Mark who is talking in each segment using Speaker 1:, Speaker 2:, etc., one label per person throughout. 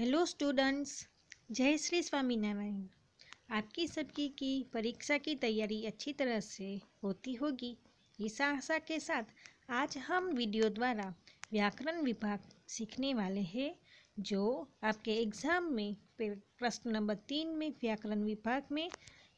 Speaker 1: hello students जय श्री स्वामीनारायण आपकी सबकी की परीक्षा की तैयारी अच्छी तरह से होती होगी इस आशा के साथ आज हम वीडियो द्वारा व्याकरण विभाग सीखने वाले हैं जो आपके एग्ज़ाम में प्रश्न नंबर तीन में व्याकरण विभाग में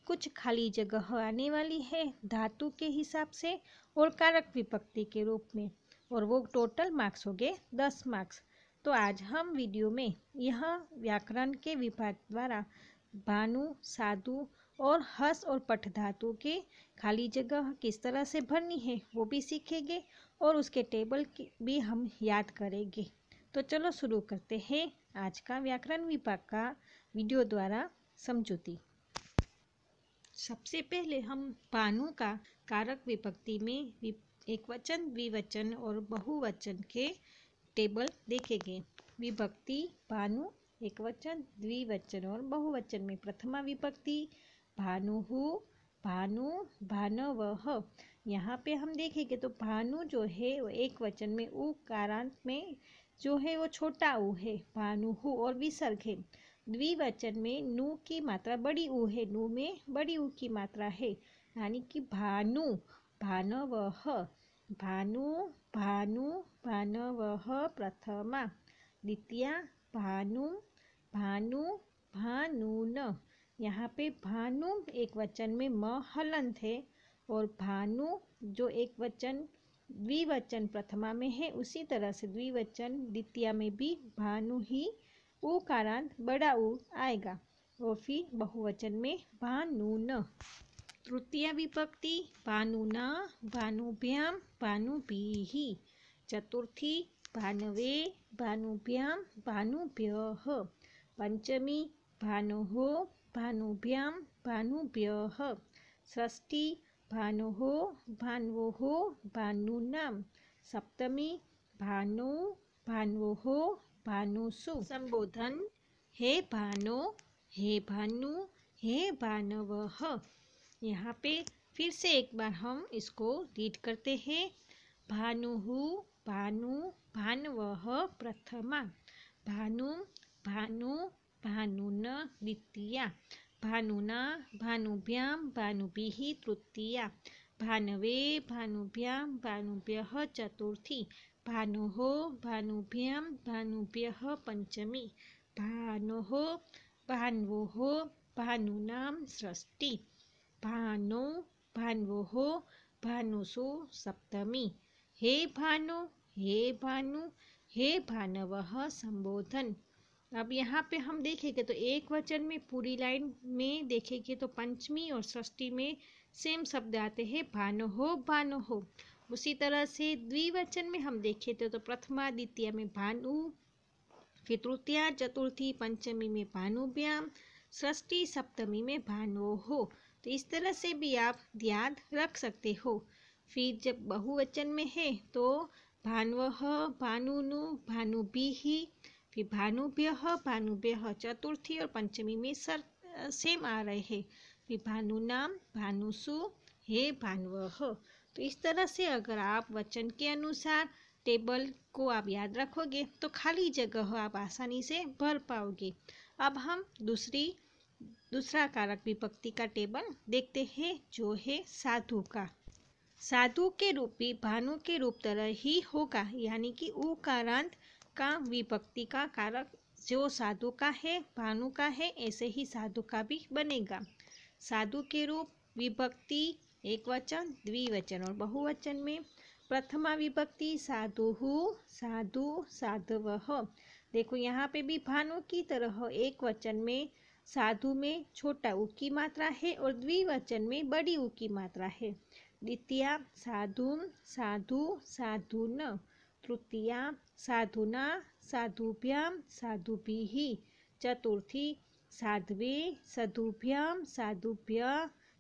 Speaker 1: कुछ खाली जगह आने वाली है धातु के हिसाब से और कारक विभक्ति के रूप में और वो टोटल मार्क्स हो गए दस मार्क्स तो आज हम वीडियो में यह व्याकरण के विभाग द्वारा भानु साधु और हस और पठ धातु के खाली जगह किस तरह से भरनी है वो भी सीखेंगे और उसके टेबल की भी हम याद करेंगे तो चलो शुरू करते हैं आज का व्याकरण विभाग का वीडियो द्वारा समझौती सबसे पहले हम भानु का कारक विभक्ति में एक वचन द्विवचन और बहुवचन के टेबल देखेंगे विभक्ति भानु एकवचन द्विवचन और बहुवचन में प्रथमा विभक्ति भानु भानु भानव यहाँ पे हम देखेंगे तो भानु जो है वो एक वचन में उ कारांत में जो है वो छोटा उ है भानु और विसर्ग है द्विवचन में नू की मात्रा बड़ी उ है नू में बड़ी उ की मात्रा है यानी कि भानु भानवह भानु भानु भानव प्रथमा द्वितीया भानु भानु भानुन यहाँ पे भानु एक वचन में म हलन थे और भानु जो एक वचन द्विवचन प्रथमा में है उसी तरह से द्विवचन द्वितीया में भी भानु ही कारांत बड़ा ऊ आएगा और फिर बहुवचन में भानुन तृतीय विभक्ति भानुना भानुभ्याम भानुभि चतुर्थी भानवे भानुभ्याम भानुभ्य पंचमी भानुः भानुभ्याम भानुभ्य षष्ठी भानुः भानुः भानुना सप्तमी भानु भानो भानुसु संबोधन हे भानो हे भानु हे भानव यहाँ पे फिर से एक बार हम इसको रीड करते हैं भानु भानु भानव प्रथमा भानु भानु भानुन द्वितीया भानुना भानुभ्याम भानुभि तृतीया भानवे भानुभ्याम भानुभ्य चतुर्थी भानु भानुभ्याम भानुभ्य पंचमी भानो भानवो भानूनां सृष्टि भानो भानवो भानुसु सप्तमी हे भानु हे भानु हे भानव संबोधन अब यहाँ पे हम देखेंगे तो एक वचन में पूरी लाइन में देखेंगे तो पंचमी और षष्ठी में सेम शब्द आते हैं भानो हो भानो हो उसी तरह से द्विवचन में हम देखें तो, तो प्रथमा द्वितीय में भानु फिर तृतीया चतुर्थी पंचमी में भानुव्याम षष्ठी सप्तमी में भानो हो तो इस तरह से भी आप ध्यान रख सकते हो फिर जब बहुवचन में है तो भानवह भानुनु भी फिर भानुभ्य भानुभ्य चतुर्थी और पंचमी में सर सेम आ रहे हैं फिर भानु नाम भानुसु हे भानव तो इस तरह से अगर आप वचन के अनुसार टेबल को आप याद रखोगे तो खाली जगह आप आसानी से भर पाओगे अब हम दूसरी दूसरा कारक विभक्ति का टेबल देखते हैं जो है साधु का साधु के रूप भी भानु के रूप तरह ही होगा यानी कि कारांत का विभक्ति का कारक जो साधु का है भानु का है ऐसे ही साधु का भी बनेगा साधु के रूप विभक्ति एक वचन द्विवचन और बहुवचन में प्रथमा विभक्ति साधु साधु साधव देखो यहाँ पे भी भानु की तरह एक वचन में साधु में छोटा ऊ की मात्रा है और द्विवचन में बड़ी ऊ की मात्रा है द्वितीया साधु साधु साधुन तृतीया साधुना साधुभ्याम साधुभि चतुर्थी साधवे साधुभ्याम साधुभ्य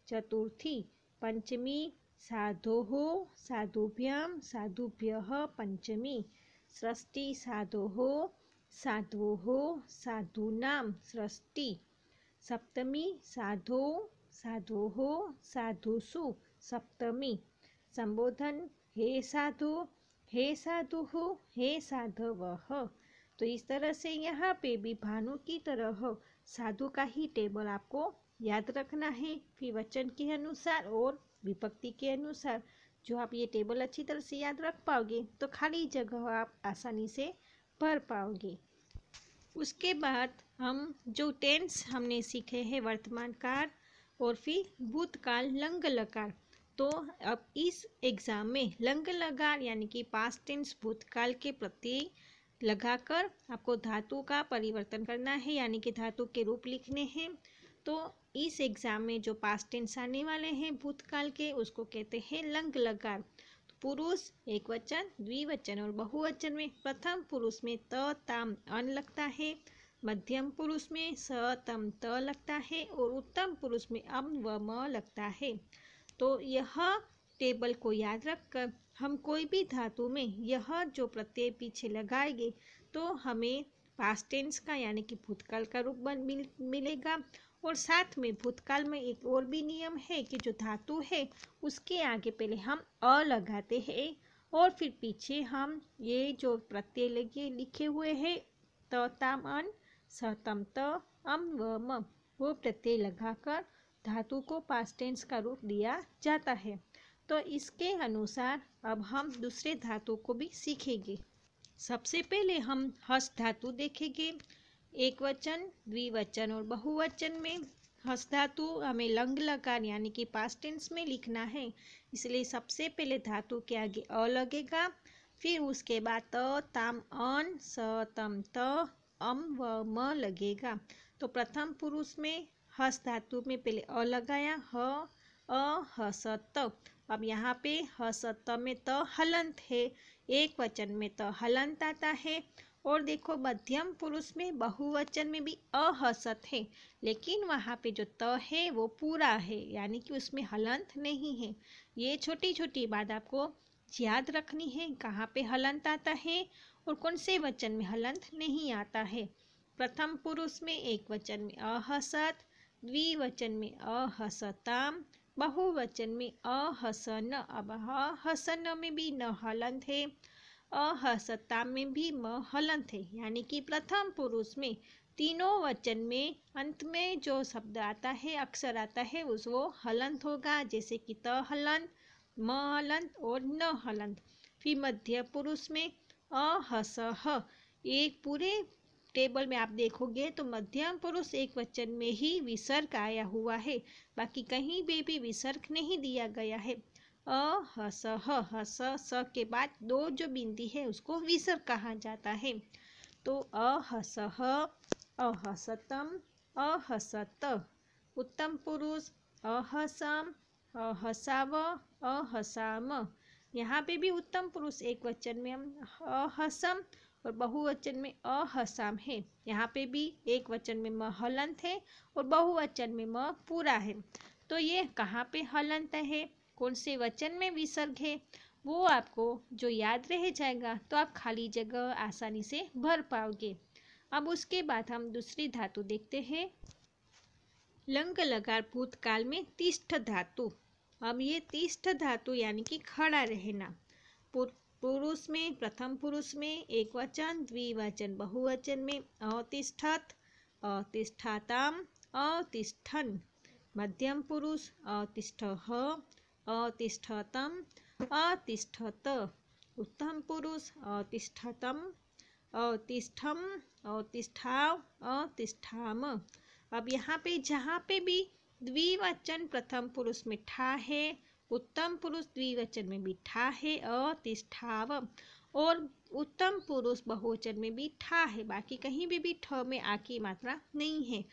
Speaker 1: चतुर्थी पंचमी साधो साधुभ्याम साधुभ्य पंचमी सृष्टि साधो साधो साधुनाम सृष्टि सप्तमी साधो साधु सु सप्तमी संबोधन हे साधु हे साधु हो हे साधव तो इस तरह से यहाँ पे भी भानु की तरह साधु का ही टेबल आपको याद रखना है फिर वचन के अनुसार और विभक्ति के अनुसार जो आप ये टेबल अच्छी तरह से याद रख पाओगे तो खाली जगह आप आसानी से भर पाओगे उसके बाद हम जो टेंस हमने सीखे हैं वर्तमान काल और फिर भूतकाल लंग लकार तो अब इस एग्ज़ाम में लंग लगा यानी कि पास्ट टेंस भूतकाल के प्रति लगाकर आपको धातु का परिवर्तन करना है यानी कि धातु के रूप लिखने हैं तो इस एग्ज़ाम में जो पास्ट टेंस आने वाले हैं भूतकाल के उसको कहते हैं लंग लगा तो पुरुष एक वचन द्विवचन और बहुवचन में प्रथम पुरुष में त ताम अन लगता है मध्यम पुरुष में स तम त लगता है और उत्तम पुरुष में अम व म लगता है तो यह टेबल को याद रखकर हम कोई भी धातु में यह जो प्रत्यय पीछे लगाएंगे तो हमें पास्ट टेंस का यानी कि भूतकाल का रूप बन मिल, मिलेगा और साथ में भूतकाल में एक और भी नियम है कि जो धातु है उसके आगे पहले हम अ लगाते हैं और फिर पीछे हम ये जो प्रत्यय लगे लिखे हुए हैं तो अन त अम व मम वो प्रत्यय लगाकर धातु को पास्ट टेंस का रूप दिया जाता है तो इसके अनुसार अब हम दूसरे धातु को भी सीखेंगे सबसे पहले हम हस्त धातु देखेंगे एक वचन द्विवचन और बहुवचन में हस धातु हमें लंग लकार यानी कि पास्ट टेंस में लिखना है इसलिए सबसे पहले धातु के आगे अ लगेगा फिर उसके बाद त ताम अन स तम त अम व म लगेगा तो प्रथम पुरुष में हस धातु में पहले अ लगाया ह अ हसत अब यहाँ पे हसत में त हलंत है एक वचन में त हलंत आता है और देखो मध्यम पुरुष में बहुवचन में भी अहसत है लेकिन वहाँ पे जो त है वो पूरा है यानी कि उसमें हलंत नहीं है ये छोटी छोटी बात आपको याद रखनी है कहाँ पे हलंत आता है और कौन से वचन में हलंत नहीं आता है प्रथम पुरुष में एक वचन में अहसत द्विवचन में अहसताम बहुवचन में अहसन अब अहसन में भी न हलंत है अहसता में भी म हलंत है यानी कि प्रथम पुरुष में तीनों वचन में अंत में जो शब्द आता है अक्षर आता है उस वो हलंत होगा जैसे कि त हलंत म हलंत और न हलंत फिर मध्य पुरुष में अहसह एक पूरे टेबल में आप देखोगे तो मध्यम पुरुष एक वचन में ही विसर्ग आया हुआ है बाकी कहीं भी भी विसर्ग नहीं दिया गया है अहस हस स के बाद दो जो बिंदी है उसको विसर्ग कहा जाता है तो अहस अहसतम अहसत उत्तम पुरुष अहसम अहसाव अहसाम यहाँ पे भी उत्तम पुरुष एक वचन में हम अहसम और बहुवचन में अहसाम है यहाँ पे भी एक वचन में म हलंत है और बहुवचन में म पूरा है तो ये कहाँ पे हलंत है कौन से वचन में विसर्ग है वो आपको जो याद रह जाएगा तो आप खाली जगह आसानी से भर पाओगे अब उसके बाद हम दूसरी धातु देखते हैं लंग लगार भूतकाल में तिष्ठ धातु अब ये तिष्ठ धातु यानी कि खड़ा रहना पुरुष में प्रथम पुरुष में एक वचन द्विवचन बहुवचन में अतिष्ठत अतिष्ठाताम अतिष्ठन मध्यम पुरुष अतिष्ठ अतिष्ठतम अतिष्ठत उत्तम पुरुष अतिष्ठतम अतिष्ठम अतिष्ठाव अतिष्ठाम अब यहाँ पे जहाँ पे भी द्विवचन प्रथम पुरुष मिठा है उत्तम पुरुष द्विवचन में भी है अतिष्ठाव और उत्तम पुरुष बहुवचन में भी ठा है बाकी कहीं भी भी ठ में आ की मात्रा नहीं है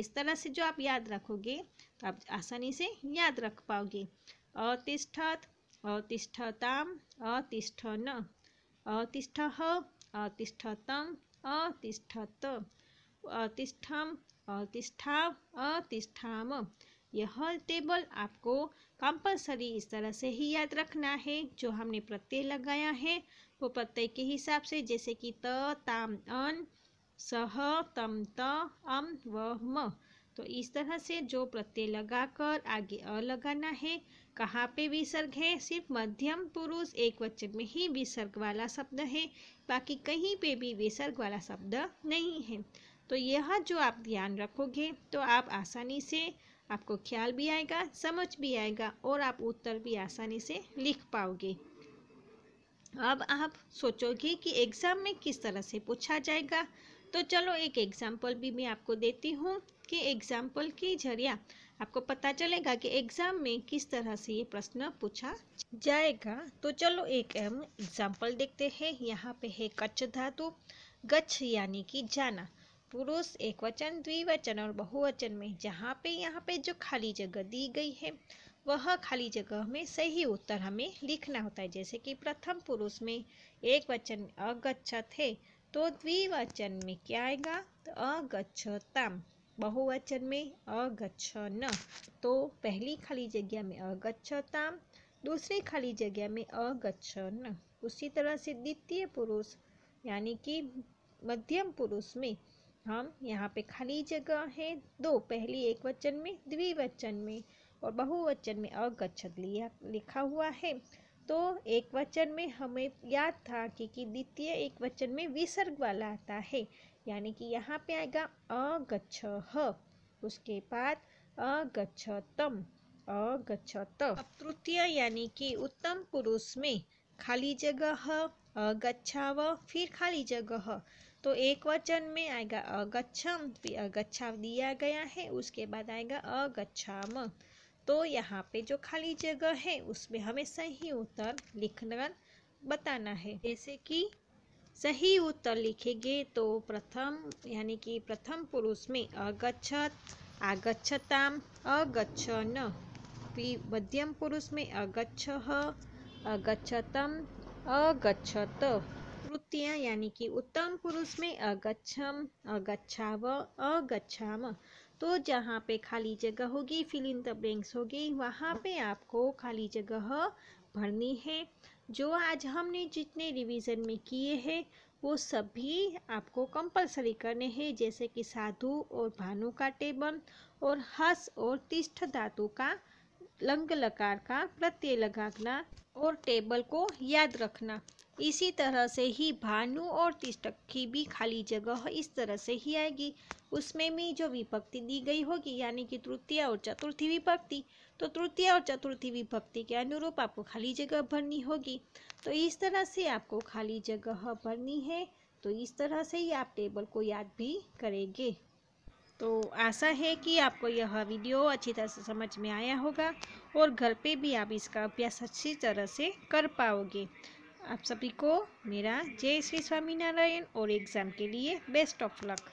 Speaker 1: इस तरह से जो आप याद रखोगे तो आप आसानी से याद रख पाओगे अतिष्ठत अतिष्ठताम अतिष्ठन अतिष्ठ अतिष्ठतम अतिष्ठत अतिष्ठम अतिष्ठाम अतिष्ठाम यह टेबल आपको कंपलसरी इस तरह से ही याद रखना है जो हमने प्रत्यय लगाया है वो प्रत्यय के हिसाब से जैसे कि त ताम अन सह तम त अम व म तो इस तरह से जो प्रत्यय लगाकर आगे अ लगाना है कहाँ पे विसर्ग है सिर्फ मध्यम पुरुष एक वचन में ही विसर्ग वाला शब्द है बाकी कहीं पे भी विसर्ग वाला शब्द नहीं है तो यह जो आप ध्यान रखोगे तो आप आसानी से आपको ख्याल भी आएगा समझ भी आएगा और आप उत्तर भी आसानी से लिख पाओगे अब आप सोचोगे कि एग्ज़ाम में किस तरह से पूछा जाएगा तो चलो एक एग्ज़ाम्पल भी मैं आपको देती हूँ कि एग्ज़ाम्पल के जरिया आपको पता चलेगा कि एग्ज़ाम में किस तरह से ये प्रश्न पूछा जाएगा तो चलो एक एग्ज़ाम्पल देखते हैं यहाँ पे है कच्छ धातु गच्छ यानी कि जाना पुरुष एक वचन द्विवचन और बहुवचन में जहाँ पे यहाँ पे जो खाली जगह दी गई है वह खाली जगह में सही उत्तर हमें लिखना होता है जैसे कि प्रथम पुरुष में एक वचन अगछत है तो द्विवचन में क्या आएगा तो अगच्छताम बहुवचन में न तो पहली खाली जगह में अगछताम दूसरी खाली जगह में न उसी तरह से द्वितीय पुरुष यानी कि मध्यम पुरुष में हम यहाँ पे खाली जगह है दो पहली एक वचन में द्विवचन में और बहुवचन में अगछत लिया लिखा हुआ है तो एक वचन में हमें याद था कि कि द्वितीय एक वचन में विसर्ग वाला आता है यानी कि यहाँ पे आएगा अगछ उसके बाद अगछतम अगछत अब तृतीय यानी कि उत्तम पुरुष में खाली जगह व फिर खाली जगह तो एक वचन में आएगा अगच्छम अगच्छा दिया गया है उसके बाद आएगा अगच्छाम तो यहाँ पे जो खाली जगह है उसमें हमें सही उत्तर लिखना बताना है जैसे कि सही उत्तर लिखेंगे तो प्रथम यानी कि प्रथम पुरुष में अगच्छत आगच्छताम अगच्छन मध्यम पुरुष में अगच्छ अगच्छतम अगच्छत प्रवृत्तियां यानी कि उत्तम पुरुष में अगच्छम व अगच्छाम तो जहाँ पे खाली जगह होगी फिल इन द ब्लैंक्स होगी वहाँ पे आपको खाली जगह भरनी है जो आज हमने जितने रिवीजन में किए हैं वो सभी आपको कंपलसरी करने हैं जैसे कि साधु और भानु का टेबल और हस और तिष्ठ धातु का लंग लकार का प्रत्यय लगाना और टेबल को याद रखना इसी तरह से ही भानु और तिष्टक की भी खाली जगह इस तरह से ही आएगी उसमें भी जो विभक्ति दी गई होगी यानी कि तृतीय और चतुर्थी विभक्ति तो तृतीय और चतुर्थी विभक्ति के अनुरूप आपको खाली जगह भरनी होगी तो इस तरह से आपको खाली जगह भरनी है तो इस तरह से ही आप टेबल को याद भी करेंगे तो आशा है कि आपको यह वीडियो अच्छी तरह से समझ में आया होगा और घर पे भी आप इसका अभ्यास अच्छी तरह से कर पाओगे आप सभी को मेरा जय श्री स्वामीनारायण और एग्ज़ाम के लिए बेस्ट ऑफ लक